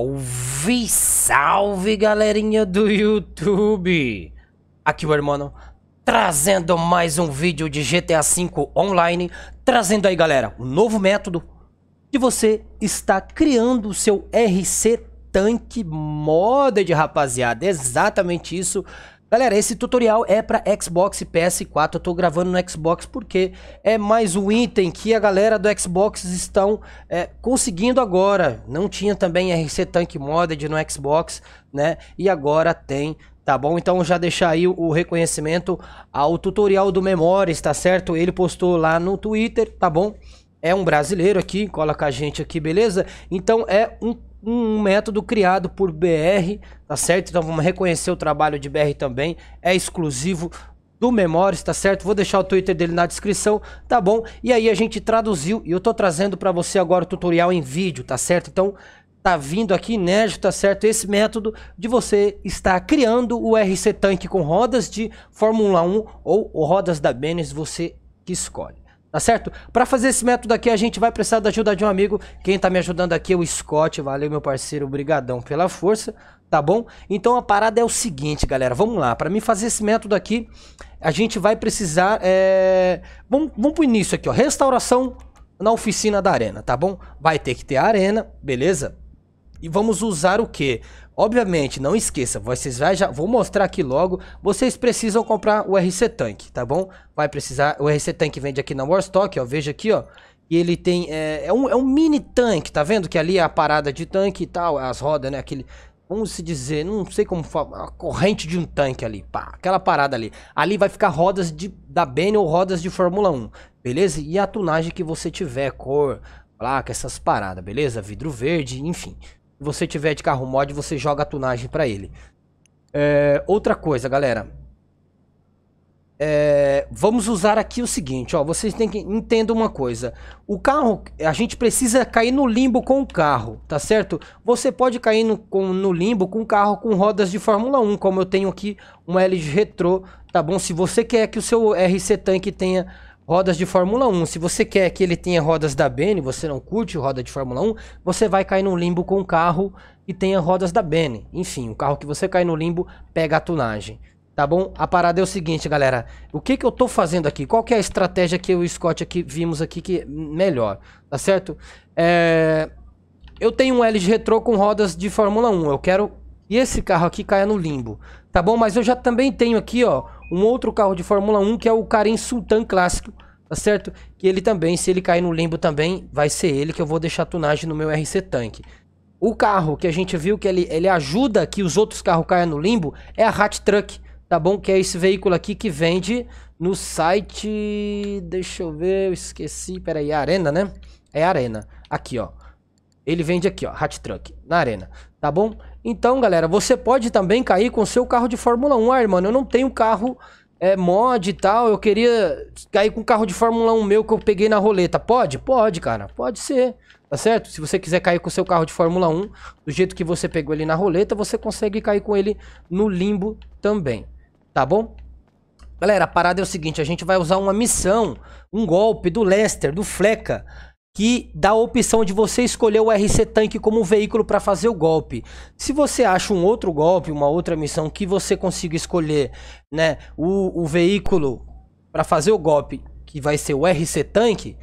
Salve, salve galerinha do YouTube! Aqui o irmão trazendo mais um vídeo de GTA V Online, trazendo aí galera um novo método de você estar criando o seu RC Tank Modded, rapaziada, exatamente isso Galera, esse tutorial é para Xbox e PS4. Eu tô gravando no Xbox porque é mais um item que a galera do Xbox estão é, conseguindo agora. Não tinha também RC Tank Modded no Xbox, né? E agora tem, tá bom? Então já deixar aí o reconhecimento ao tutorial do Memórias, tá certo? Ele postou lá no Twitter, tá bom? É um brasileiro aqui, cola com a gente aqui, beleza? Então é um um método criado por BR, tá certo? Então vamos reconhecer o trabalho de BR também, é exclusivo do Memórias, tá certo? Vou deixar o Twitter dele na descrição, tá bom? E aí a gente traduziu e eu tô trazendo para você agora o tutorial em vídeo, tá certo? Então tá vindo aqui inédito, tá certo? Esse método de você estar criando o RC Tank com rodas de Fórmula 1 ou rodas da Benes, você que escolhe. Tá certo? Para fazer esse método aqui, a gente vai precisar da ajuda de um amigo. Quem tá me ajudando aqui é o Scott. Valeu, meu parceiro. Obrigadão pela força, tá bom? Então a parada é o seguinte, galera. Vamos lá. Para mim fazer esse método aqui, a gente vai precisar... É... Vamos, vamos pro início aqui, ó. Restauração na oficina da arena, tá bom? Vai ter que ter a arena, beleza? E vamos usar o que? Obviamente, não esqueça, vocês vai já, vou mostrar aqui logo, vocês precisam comprar o RC Tank, tá bom? Vai precisar, o RC Tank vende aqui na Warstock, ó, veja aqui, ó. E ele tem, é, é, um, é um mini tanque, tá vendo? Que ali é a parada de tanque e tal, as rodas, né, aquele... Vamos se dizer, não sei como falar, a corrente de um tanque ali, pá, aquela parada ali. Ali vai ficar rodas de, da Ben ou rodas de Fórmula 1, beleza? E a tunagem que você tiver, cor, placa, essas paradas, beleza? Vidro verde, enfim você tiver de carro mod, você joga a tunagem para ele. É, outra coisa, galera. É, vamos usar aqui o seguinte, ó. Vocês têm que entender uma coisa. O carro, a gente precisa cair no limbo com o carro, tá certo? Você pode cair no, com, no limbo com o carro com rodas de Fórmula 1, como eu tenho aqui uma LG Retro, tá bom? Se você quer que o seu RC Tank tenha rodas de Fórmula 1. Se você quer que ele tenha rodas da Bene, você não curte roda de Fórmula 1, você vai cair no limbo com um carro que tenha rodas da Bene. Enfim, o carro que você cai no limbo pega a tunagem. Tá bom? A parada é o seguinte, galera. O que que eu tô fazendo aqui? Qual que é a estratégia que eu e o Scott aqui vimos aqui que melhor? Tá certo? É... Eu tenho um LG Retro com rodas de Fórmula 1. Eu quero e esse carro aqui caia no limbo, tá bom? Mas eu já também tenho aqui, ó, um outro carro de Fórmula 1 que é o Karim Sultan Clássico, tá certo? Que ele também, se ele cair no limbo também, vai ser ele que eu vou deixar tunagem no meu RC Tank. O carro que a gente viu que ele, ele ajuda que os outros carros caiam no limbo é a Hat Truck, tá bom? Que é esse veículo aqui que vende no site... Deixa eu ver, eu esqueci, peraí, é Arena, né? É Arena. Aqui, ó. Ele vende aqui, ó, Hat Truck, na arena, tá bom? Então, galera, você pode também cair com seu carro de Fórmula 1. Ah, mano, eu não tenho carro é, mod e tal, eu queria cair com o carro de Fórmula 1 meu que eu peguei na roleta. Pode? Pode, cara. Pode ser. Tá certo? Se você quiser cair com o seu carro de Fórmula 1, do jeito que você pegou ele na roleta, você consegue cair com ele no limbo também. Tá bom? Galera, a parada é o seguinte, a gente vai usar uma missão, um golpe do Lester, do Fleca, que dá a opção de você escolher o RC Tank como veículo para fazer o golpe. Se você acha um outro golpe, uma outra missão que você consiga escolher, né, o, o veículo para fazer o golpe, que vai ser o RC Tank,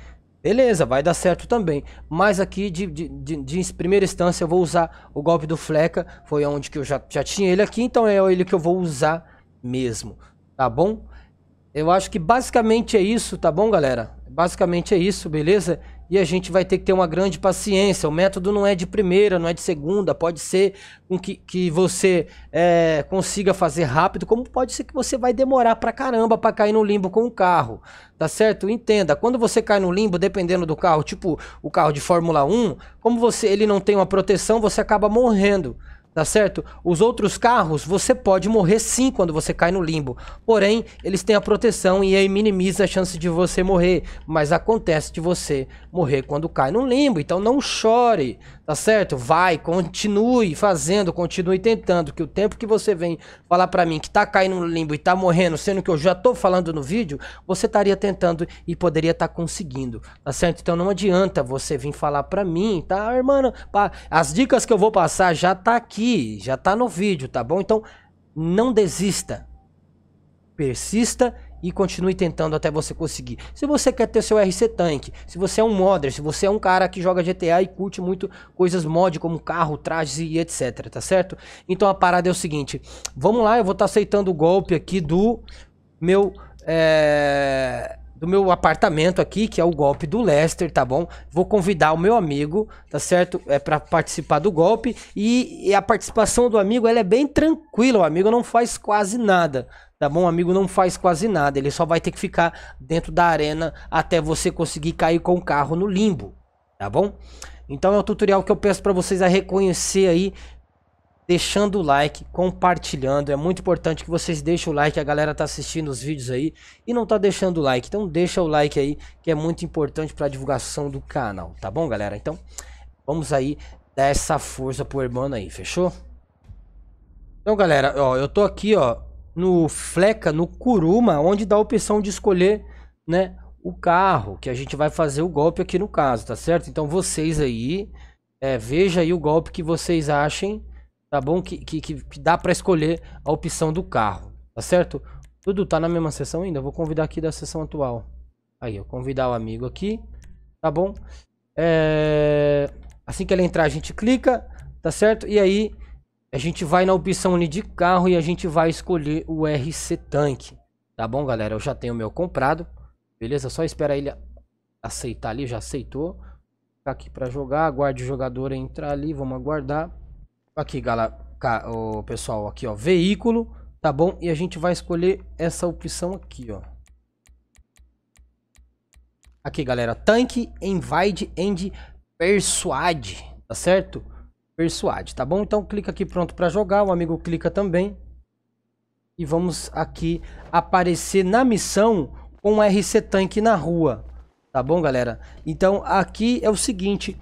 beleza, vai dar certo também. Mas aqui, de, de, de, de primeira instância, eu vou usar o golpe do Fleca, foi onde que eu já, já tinha ele aqui, então é ele que eu vou usar mesmo, tá bom? Eu acho que basicamente é isso, tá bom, galera? Basicamente é isso, beleza? e a gente vai ter que ter uma grande paciência. O método não é de primeira, não é de segunda. Pode ser que, que você é, consiga fazer rápido, como pode ser que você vai demorar pra caramba pra cair no limbo com o carro. Tá certo? Entenda. Quando você cai no limbo, dependendo do carro, tipo o carro de Fórmula 1, como você ele não tem uma proteção, você acaba morrendo tá certo? Os outros carros, você pode morrer sim quando você cai no limbo. Porém, eles têm a proteção e aí minimiza a chance de você morrer. Mas acontece de você morrer quando cai no limbo. Então não chore, tá certo? Vai, continue fazendo, continue tentando. Que o tempo que você vem falar pra mim que tá caindo no limbo e tá morrendo, sendo que eu já tô falando no vídeo, você estaria tentando e poderia estar tá conseguindo, tá certo? Então não adianta você vir falar pra mim, tá, irmã? As dicas que eu vou passar já tá aqui aqui, já tá no vídeo, tá bom? Então não desista. Persista e continue tentando até você conseguir. Se você quer ter seu RC Tank, se você é um modder, se você é um cara que joga GTA e curte muito coisas mod como carro, trajes e etc, tá certo? Então a parada é o seguinte, vamos lá, eu vou estar tá aceitando o golpe aqui do meu é, do meu apartamento aqui, que é o golpe do Lester, tá bom? Vou convidar o meu amigo, tá certo? É para participar do golpe e, e, a participação do amigo, ela é bem tranquila, o amigo não faz quase nada. Tá bom? O amigo não faz quase nada, ele só vai ter que ficar dentro da arena até você conseguir cair com o carro no limbo, tá bom? Então é o tutorial que eu peço para vocês a reconhecer aí deixando o like, compartilhando. É muito importante que vocês deixem o like. A galera tá assistindo os vídeos aí e não tá deixando o like. Então deixa o like aí, que é muito importante para divulgação do canal, tá bom, galera? Então, vamos aí dar essa força pro irmão aí, fechou? Então, galera, ó, eu tô aqui, ó, no Fleca, no Curuma, onde dá a opção de escolher, né, o carro que a gente vai fazer o golpe aqui no caso, tá certo? Então vocês aí, é, veja aí o golpe que vocês achem tá bom? Que, que, que dá para escolher a opção do carro, tá certo? Tudo tá na mesma sessão ainda? Eu vou convidar aqui da sessão atual. Aí, eu convidar o amigo aqui, tá bom? É... Assim que ele entrar, a gente clica, tá certo? E aí, a gente vai na opção de carro e a gente vai escolher o RC Tank. Tá bom, galera? Eu já tenho o meu comprado, beleza? Só espera ele aceitar ali, já aceitou. Tá aqui para jogar, aguarde o jogador entrar ali, vamos aguardar. Aqui, galera, o pessoal, aqui, ó, veículo, tá bom? E a gente vai escolher essa opção aqui, ó. Aqui, galera, tanque, invade, end, persuade, tá certo? Persuade, tá bom? Então clica aqui pronto para jogar, o amigo clica também. E vamos aqui aparecer na missão com um RC tanque na rua, tá bom, galera? Então aqui é o seguinte,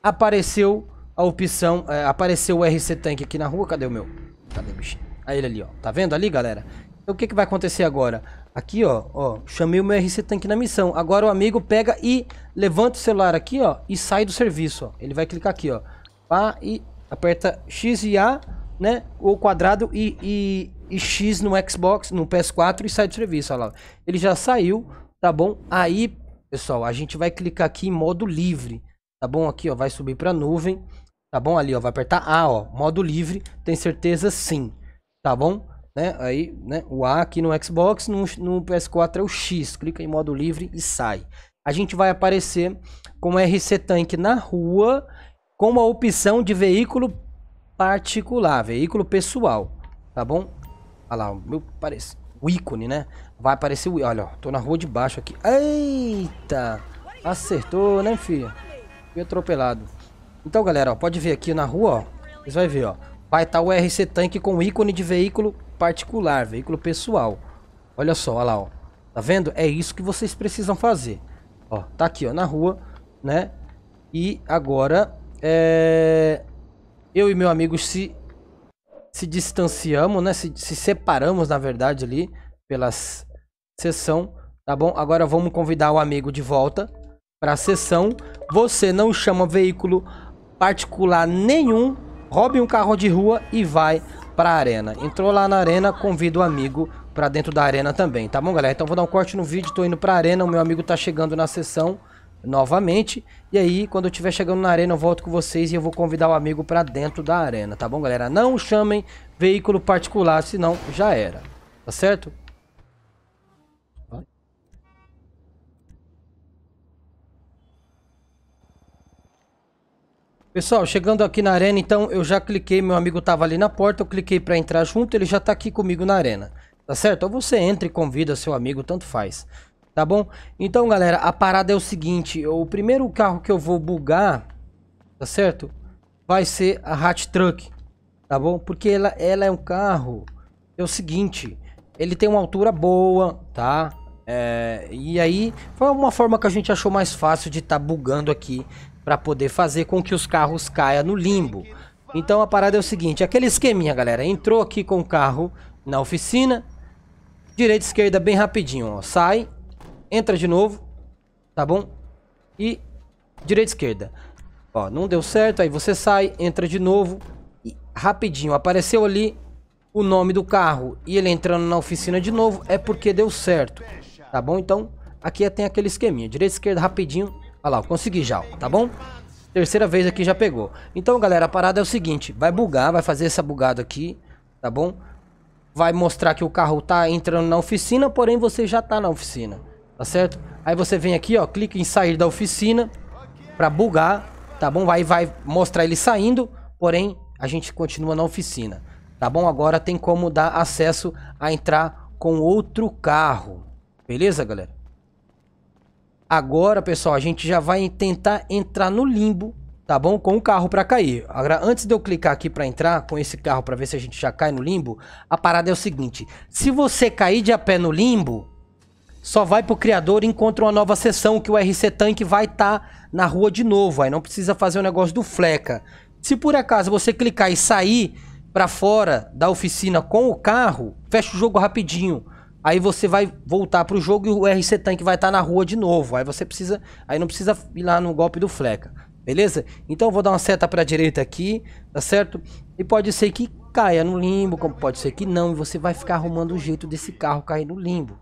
apareceu a opção... É, apareceu o RC Tank aqui na rua. Cadê o meu? Cadê, o bichinho? Aí ele ali, ó. Tá vendo ali, galera? Então, o que, que vai acontecer agora? Aqui, ó, ó, chamei o meu RC Tank na missão. Agora o amigo pega e levanta o celular aqui, ó, e sai do serviço, ó. Ele vai clicar aqui, ó. Pá, e aperta X e A, né, ou quadrado e, e, e X no Xbox, no PS4 e sai do serviço, ó lá. Ele já saiu, tá bom? Aí, pessoal, a gente vai clicar aqui em modo livre, tá bom? Aqui, ó, vai subir pra nuvem. Tá bom? Ali, ó, vai apertar A, ó. Modo livre, tem certeza sim. Tá bom? Né? Aí, né? O A aqui no Xbox, no, no PS4 é o X. Clica em modo livre e sai. A gente vai aparecer com RC Tank na rua com a opção de veículo particular, veículo pessoal, tá bom? Olha lá, meu, parece, o ícone, né? Vai aparecer o... Olha, ó, tô na rua de baixo aqui. Eita! Acertou, né, filha? Fui atropelado. Então, galera, ó, pode ver aqui na rua, ó. Vocês vão ver, ó. Vai estar tá o RC Tank com ícone de veículo particular, veículo pessoal. Olha só, olha lá, ó. Tá vendo? É isso que vocês precisam fazer. Ó, tá aqui, ó, na rua, né? E agora, é... Eu e meu amigo se... Se distanciamos, né? Se, se separamos, na verdade, ali. Pelas sessão, tá bom? Agora vamos convidar o amigo de volta para a sessão. Você não chama veículo particular nenhum, roube um carro de rua e vai pra arena. Entrou lá na arena, convida o amigo pra dentro da arena também, tá bom, galera? Então vou dar um corte no vídeo, tô indo pra arena, o meu amigo tá chegando na sessão novamente. E aí, quando eu estiver chegando na arena, eu volto com vocês e eu vou convidar o amigo pra dentro da arena, tá bom, galera? Não chamem veículo particular, senão já era, tá certo? Pessoal, chegando aqui na arena, então eu já cliquei, meu amigo tava ali na porta, eu cliquei para entrar junto, ele já tá aqui comigo na arena. Tá certo? Ou você entra e convida seu amigo, tanto faz. Tá bom? Então, galera, a parada é o seguinte, o primeiro carro que eu vou bugar, tá certo? Vai ser a Hat Truck, tá bom? Porque ela, ela é um carro, é o seguinte, ele tem uma altura boa, tá? É, e aí, foi uma forma que a gente achou mais fácil de estar tá bugando aqui para poder fazer com que os carros caia no limbo. Então a parada é o seguinte, aquele esqueminha, galera, entrou aqui com o carro na oficina, direita esquerda bem rapidinho, ó, sai, entra de novo, tá bom? E direita esquerda. Ó, não deu certo, aí você sai, entra de novo e rapidinho apareceu ali o nome do carro e ele entrando na oficina de novo é porque deu certo, tá bom? Então aqui tem aquele esqueminha, direita esquerda rapidinho Olha lá, eu consegui já, tá bom? Terceira vez aqui já pegou. Então, galera, a parada é o seguinte. Vai bugar, vai fazer essa bugada aqui, tá bom? Vai mostrar que o carro tá entrando na oficina, porém você já tá na oficina, tá certo? Aí você vem aqui, ó, clica em sair da oficina pra bugar, tá bom? Vai, vai mostrar ele saindo, porém a gente continua na oficina, tá bom? Agora tem como dar acesso a entrar com outro carro, beleza, galera? Agora, pessoal, a gente já vai tentar entrar no limbo, tá bom? Com o carro para cair. Agora, antes de eu clicar aqui para entrar com esse carro para ver se a gente já cai no limbo, a parada é o seguinte: se você cair de a pé no limbo, só vai pro criador e encontra uma nova sessão que o RC Tank vai estar tá na rua de novo. Aí não precisa fazer o negócio do fleca. Se por acaso você clicar e sair para fora da oficina com o carro, fecha o jogo rapidinho. Aí você vai voltar pro jogo e o RC Tank vai estar tá na rua de novo. Aí você precisa. Aí não precisa ir lá no golpe do fleca. Beleza? Então eu vou dar uma seta pra direita aqui, tá certo? E pode ser que caia no limbo, como pode ser que não. E você vai ficar arrumando um jeito desse carro cair no limbo.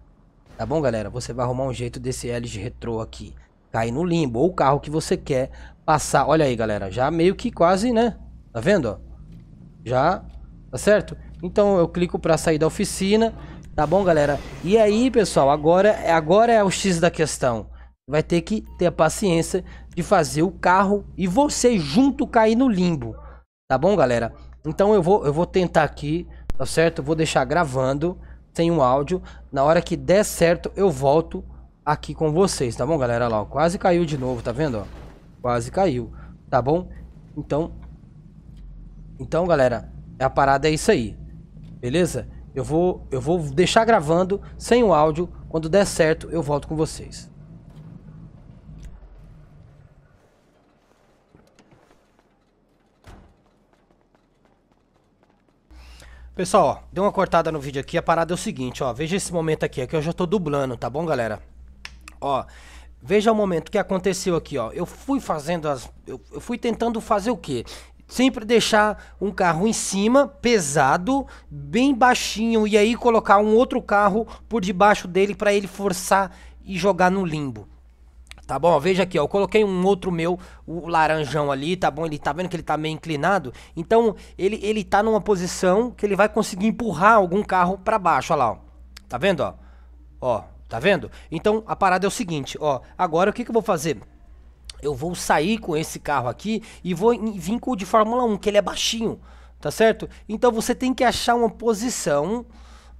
Tá bom, galera? Você vai arrumar um jeito desse LG Retro aqui cair no limbo. Ou o carro que você quer passar. Olha aí, galera. Já meio que quase, né? Tá vendo? Já. Tá certo? Então eu clico pra sair da oficina. Tá bom, galera? E aí, pessoal, agora, agora é o X da questão. Vai ter que ter a paciência de fazer o carro e você junto cair no limbo. Tá bom, galera? Então eu vou, eu vou tentar aqui, tá certo? vou deixar gravando, sem um áudio. Na hora que der certo, eu volto aqui com vocês, tá bom, galera? Olha lá, ó, quase caiu de novo, tá vendo? Ó? Quase caiu, tá bom? Então, então, galera, a parada é isso aí, beleza? Eu vou, eu vou deixar gravando sem o áudio. Quando der certo, eu volto com vocês. Pessoal, ó, deu uma cortada no vídeo aqui. A parada é o seguinte, ó. Veja esse momento aqui. Aqui é eu já tô dublando, tá bom, galera? Ó, veja o momento que aconteceu aqui, ó. Eu fui fazendo as... Eu, eu fui tentando fazer o quê? Sempre deixar um carro em cima, pesado, bem baixinho, e aí colocar um outro carro por debaixo dele para ele forçar e jogar no limbo. Tá bom, veja aqui, ó, eu coloquei um outro meu, o laranjão ali, tá bom? Ele tá vendo que ele tá meio inclinado, então ele, ele tá numa posição que ele vai conseguir empurrar algum carro para baixo, ó lá, ó. Tá vendo, ó? Ó, tá vendo? Então a parada é o seguinte, ó, agora o que que eu vou fazer? Eu vou sair com esse carro aqui e vou vir com o de Fórmula 1, que ele é baixinho, tá certo? Então você tem que achar uma posição,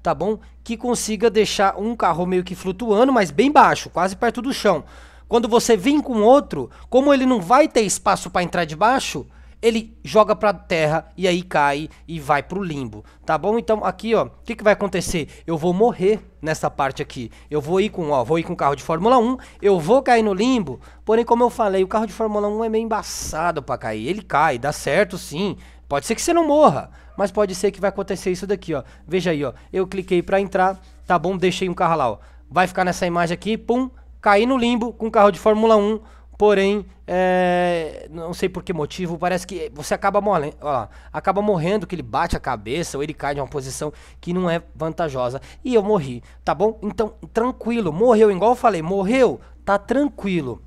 tá bom? Que consiga deixar um carro meio que flutuando, mas bem baixo, quase perto do chão. Quando você vir com outro, como ele não vai ter espaço para entrar de baixo, ele joga pra terra e aí cai e vai pro limbo, tá bom? Então aqui, ó, o que, que vai acontecer? Eu vou morrer nessa parte aqui. Eu vou ir com, ó, vou ir com carro de Fórmula 1, eu vou cair no limbo. Porém, como eu falei, o carro de Fórmula 1 é meio embaçado para cair. Ele cai, dá certo sim. Pode ser que você não morra, mas pode ser que vai acontecer isso daqui, ó. Veja aí, ó. Eu cliquei para entrar, tá bom? Deixei um carro lá, ó. Vai ficar nessa imagem aqui, pum, caí no limbo com carro de Fórmula 1 Porém, é, não sei por que motivo, parece que você acaba, morrendo, ó, acaba morrendo, que ele bate a cabeça ou ele cai de uma posição que não é vantajosa. E eu morri, tá bom? Então, tranquilo, morreu, igual eu falei, morreu, tá tranquilo.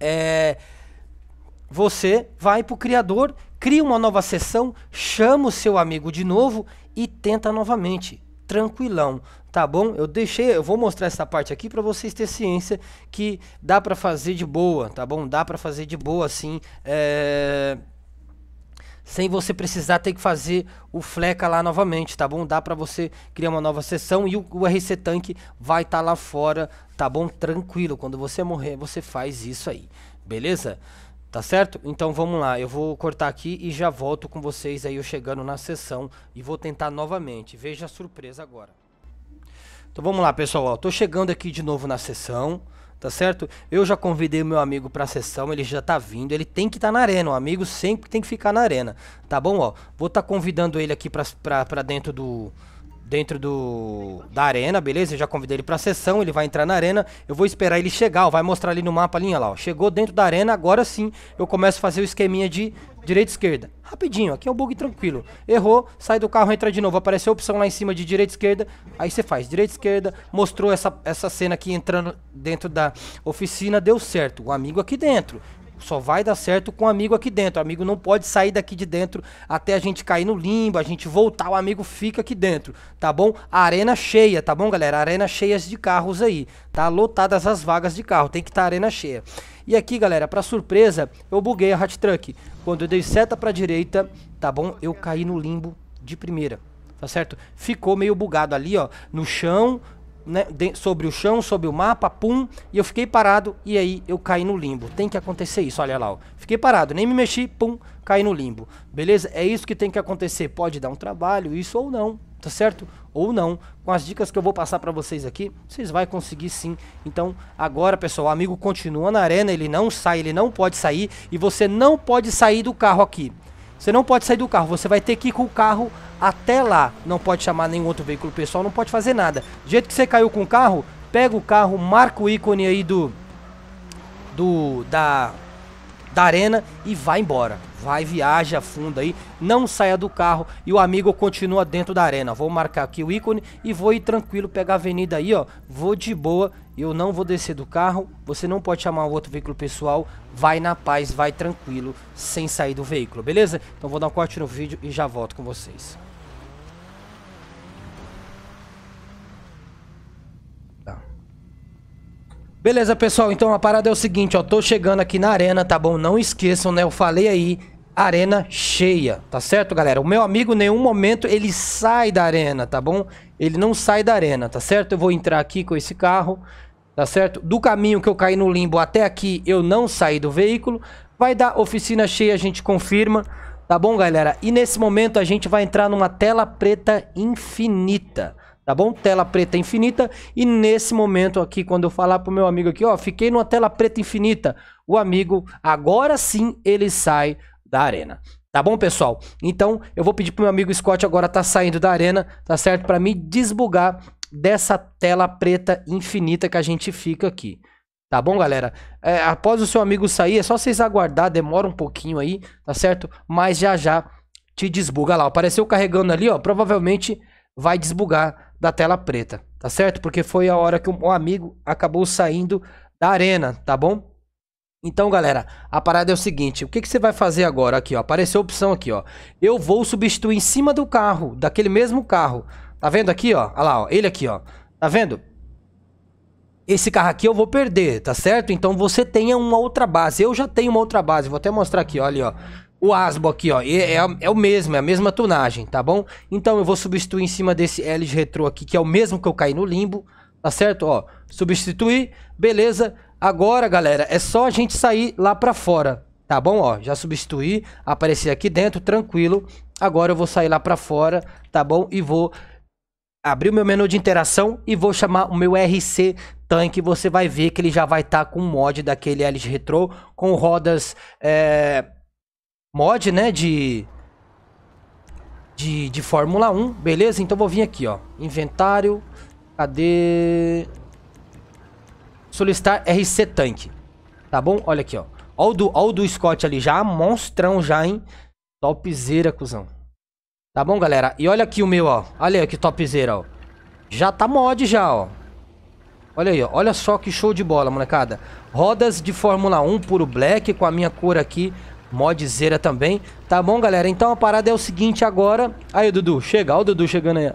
É, você vai pro criador, cria uma nova sessão, chama o seu amigo de novo e tenta novamente tranquilão, tá bom? Eu deixei, eu vou mostrar essa parte aqui para vocês ter ciência que dá para fazer de boa, tá bom? Dá para fazer de boa assim, é... sem você precisar ter que fazer o fleca lá novamente, tá bom? Dá para você criar uma nova sessão e o, o RC Tank vai estar tá lá fora, tá bom? Tranquilo, quando você morrer você faz isso aí, beleza? Tá certo? Então vamos lá, eu vou cortar aqui e já volto com vocês aí eu chegando na sessão e vou tentar novamente. Veja a surpresa agora. Então vamos lá, pessoal, ó, tô chegando aqui de novo na sessão, tá certo? Eu já convidei meu amigo para a sessão, ele já tá vindo, ele tem que estar tá na arena, o amigo sempre tem que ficar na arena, tá bom, ó? Vou estar tá convidando ele aqui para dentro do dentro do da arena, beleza? Eu já convidei ele pra sessão, ele vai entrar na arena, eu vou esperar ele chegar, ó, vai mostrar ali no mapa, linha lá, ó, chegou dentro da arena, agora sim eu começo a fazer o esqueminha de direita e esquerda. Rapidinho, aqui é um bug tranquilo. Errou, sai do carro, entra de novo, apareceu a opção lá em cima de direita e esquerda, aí você faz direita e esquerda, mostrou essa, essa cena aqui entrando dentro da oficina, deu certo, o amigo aqui dentro só vai dar certo com o um amigo aqui dentro. O amigo não pode sair daqui de dentro até a gente cair no limbo, a gente voltar, o amigo fica aqui dentro, tá bom? Arena cheia, tá bom, galera? Arena cheia de carros aí, tá? Lotadas as vagas de carro, tem que estar tá arena cheia. E aqui, galera, para surpresa, eu buguei a Hot Truck. Quando eu dei seta para direita, tá bom? Eu caí no limbo de primeira, tá certo? Ficou meio bugado ali, ó, no chão, né, sobre o chão, sobre o mapa, pum, e eu fiquei parado e aí eu caí no limbo. Tem que acontecer isso, olha lá, ó. Fiquei parado, nem me mexi, pum, caí no limbo. Beleza? É isso que tem que acontecer. Pode dar um trabalho, isso ou não, tá certo? Ou não. Com as dicas que eu vou passar para vocês aqui, vocês vai conseguir sim. Então, agora, pessoal, o amigo continua na arena, ele não sai, ele não pode sair e você não pode sair do carro aqui. Você não pode sair do carro, você vai ter que ir com o carro até lá. Não pode chamar nenhum outro veículo pessoal, não pode fazer nada. Do jeito que você caiu com o carro, pega o carro, marca o ícone aí do do da da arena e vai embora. Vai, viaja fundo aí, não saia do carro e o amigo continua dentro da arena. Vou marcar aqui o ícone e vou ir tranquilo pegar a avenida aí, ó. Vou de boa eu não vou descer do carro, você não pode chamar o outro veículo pessoal, vai na paz, vai tranquilo, sem sair do veículo, beleza? Então vou dar um corte no vídeo e já volto com vocês. Tá. Beleza, pessoal, então a parada é o seguinte, ó, tô chegando aqui na arena, tá bom? Não esqueçam, né, eu falei aí, arena cheia, tá certo, galera? O meu amigo, em nenhum momento, ele sai da arena, tá bom? Ele não sai da arena, tá certo? Eu vou entrar aqui com esse carro, tá certo? Do caminho que eu caí no limbo até aqui, eu não saí do veículo. Vai dar oficina cheia, a gente confirma, tá bom, galera? E nesse momento a gente vai entrar numa tela preta infinita, tá bom? Tela preta infinita. E nesse momento aqui, quando eu falar pro meu amigo aqui, ó, fiquei numa tela preta infinita. O amigo, agora sim, ele sai da arena. Tá bom, pessoal? Então, eu vou pedir pro meu amigo Scott agora tá saindo da arena, tá certo? Para me desbugar dessa tela preta infinita que a gente fica aqui. Tá bom, galera? É, após o seu amigo sair, é só vocês aguardar, demora um pouquinho aí, tá certo? Mas já já te desbuga lá. Apareceu carregando ali, ó. Provavelmente vai desbugar da tela preta, tá certo? Porque foi a hora que o amigo acabou saindo da arena, tá bom? Então, galera, a parada é o seguinte, o que, que você vai fazer agora aqui, ó? Apareceu a opção aqui, ó. Eu vou substituir em cima do carro, daquele mesmo carro, Tá vendo aqui, ó? Olha lá, ó. Ele aqui, ó. Tá vendo? Esse carro aqui eu vou perder, tá certo? Então você tenha uma outra base. Eu já tenho uma outra base. Vou até mostrar aqui, olha, Ali, ó. O Asbo aqui, ó, é, é, é, o mesmo, é a mesma tunagem, tá bom? Então eu vou substituir em cima desse LG Retro aqui, que é o mesmo que eu caí no limbo, tá certo? Ó, substituir, beleza. Agora, galera, é só a gente sair lá pra fora, tá bom? Ó, já substituí, apareci aqui dentro, tranquilo. Agora eu vou sair lá pra fora, tá bom? E vou abrir o meu menu de interação e vou chamar o meu RC Tank. Você vai ver que ele já vai estar tá com um mod daquele LG Retro, com rodas... É, mod, né, de, de... De Fórmula 1, beleza? Então vou vir aqui, ó. Inventário, cadê... Solicitar RC Tank, tá bom? Olha aqui, ó. Olha o do, ó o do Scott ali já, monstrão já, hein? Topzera, cuzão. Tá bom, galera? E olha aqui o meu, ó. Olha aí que topzera, ó. Já tá mod já, ó. Olha aí, ó. Olha só que show de bola, molecada. Rodas de Fórmula 1 puro black com a minha cor aqui. modzera também. Tá bom, galera? Então a parada é o seguinte agora. Aí, Dudu. Chega. Ó o Dudu chegando aí.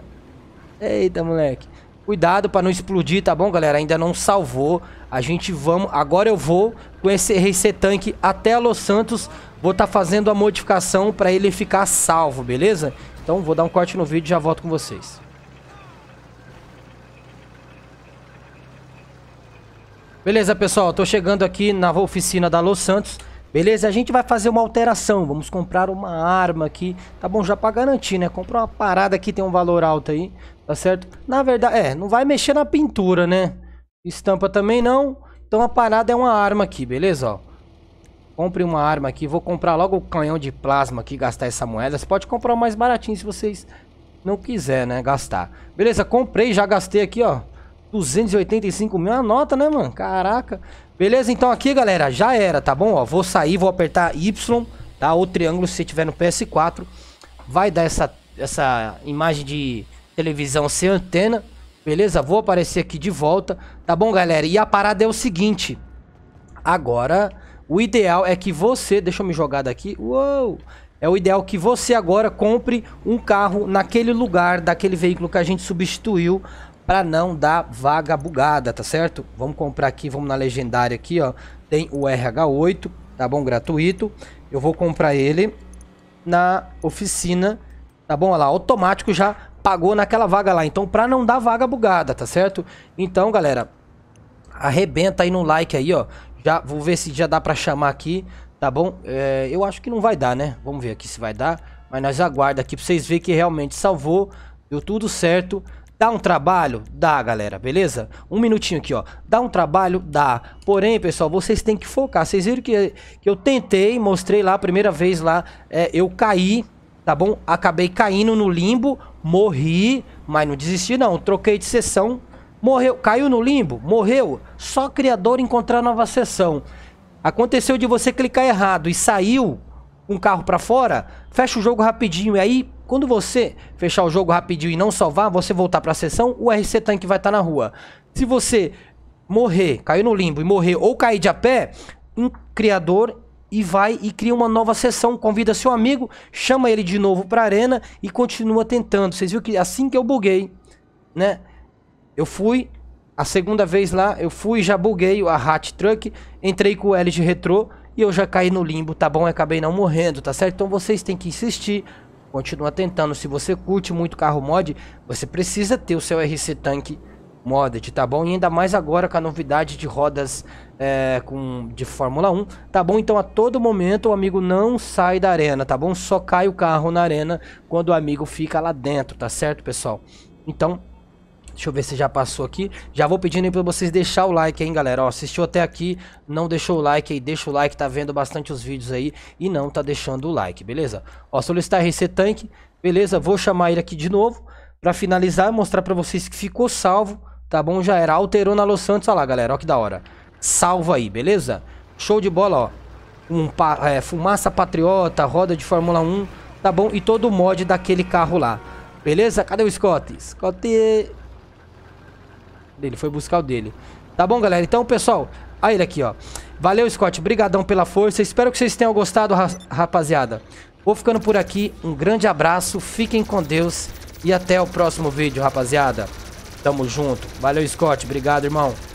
Eita, moleque. Cuidado para não explodir, tá bom, galera? Ainda não salvou. A gente vamos... Agora eu vou com esse RC Tank até Los Santos. Vou estar tá fazendo a modificação para ele ficar salvo, beleza? Então vou dar um corte no vídeo e já volto com vocês. Beleza, pessoal, tô chegando aqui na oficina da Los Santos. Beleza, a gente vai fazer uma alteração, vamos comprar uma arma aqui, tá bom? Já pra garantir, né? Comprar uma parada aqui, tem um valor alto aí, tá certo? Na verdade, é, não vai mexer na pintura, né? Estampa também não, então a parada é uma arma aqui, beleza, ó. Compre uma arma aqui. Vou comprar logo o canhão de plasma aqui, gastar essa moeda. Você pode comprar o mais baratinho se vocês não quiser, né, gastar. Beleza, comprei, já gastei aqui, ó. 285 mil, a nota, né, mano? Caraca. Beleza, então aqui, galera, já era, tá bom? Ó, vou sair, vou apertar Y, tá? Ou triângulo, se tiver no PS4. Vai dar essa, essa imagem de televisão sem antena. Beleza? Vou aparecer aqui de volta. Tá bom, galera? E a parada é o seguinte. Agora o ideal é que você, deixa eu me jogar daqui. Uou! É o ideal que você agora compre um carro naquele lugar daquele veículo que a gente substituiu para não dar vaga bugada, tá certo? Vamos comprar aqui, vamos na legendária aqui, ó. Tem o RH8, tá bom? Gratuito. Eu vou comprar ele na oficina, tá bom? Olha lá, automático já pagou naquela vaga lá. Então, para não dar vaga bugada, tá certo? Então, galera, arrebenta aí no like aí, ó. Já vou ver se já dá para chamar aqui, tá bom? É, eu acho que não vai dar, né? Vamos ver aqui se vai dar. Mas nós aguarda aqui para vocês verem que realmente salvou. Deu tudo certo. Dá um trabalho? Dá, galera, beleza? Um minutinho aqui, ó. Dá um trabalho? Dá. Porém, pessoal, vocês têm que focar. Vocês viram que, que eu tentei, mostrei lá a primeira vez lá. É, eu caí, tá bom? Acabei caindo no limbo, morri, mas não desisti não. Troquei de sessão, Morreu, caiu no limbo, morreu, só criador encontrar nova sessão. Aconteceu de você clicar errado e saiu um carro para fora, fecha o jogo rapidinho e aí quando você fechar o jogo rapidinho e não salvar, você voltar para a sessão, o RC Tank vai estar tá na rua. Se você morrer, caiu no limbo e morrer ou cair de a pé, um criador e vai e cria uma nova sessão, convida seu amigo, chama ele de novo para arena e continua tentando. Vocês viram que assim que eu buguei, né? Eu fui, a segunda vez lá, eu fui, já buguei a Hat Truck, entrei com o L de retrô e eu já caí no limbo, tá bom? Eu acabei não morrendo, tá certo? Então vocês têm que insistir, continua tentando. Se você curte muito carro mod, você precisa ter o seu RC Tank modded, tá bom? E ainda mais agora com a novidade de rodas é, com, de Fórmula 1, tá bom? Então a todo momento o amigo não sai da arena, tá bom? Só cai o carro na arena quando o amigo fica lá dentro, tá certo, pessoal? Então Deixa eu ver se já passou aqui. Já vou pedindo aí pra vocês deixar o like, hein, galera. Ó, assistiu até aqui, não deixou o like aí, deixa o like, tá vendo bastante os vídeos aí e não tá deixando o like, beleza? Ó, solicitar RC Tank, beleza? Vou chamar ele aqui de novo pra finalizar mostrar pra vocês que ficou salvo, tá bom? Já era, alterou na Los Santos, ó lá, galera, ó que da hora. Salvo aí, beleza? Show de bola, ó. Um, é, fumaça patriota, roda de Fórmula 1, tá bom? E todo o mod daquele carro lá. Beleza? Cadê o Scott? Scott... Ele foi buscar o dele. Tá bom, galera? Então, pessoal, aí ele aqui, ó. Valeu, Scott. Brigadão pela força. Espero que vocês tenham gostado, rapaziada. Vou ficando por aqui. Um grande abraço. Fiquem com Deus. E até o próximo vídeo, rapaziada. Tamo junto. Valeu, Scott. Obrigado, irmão.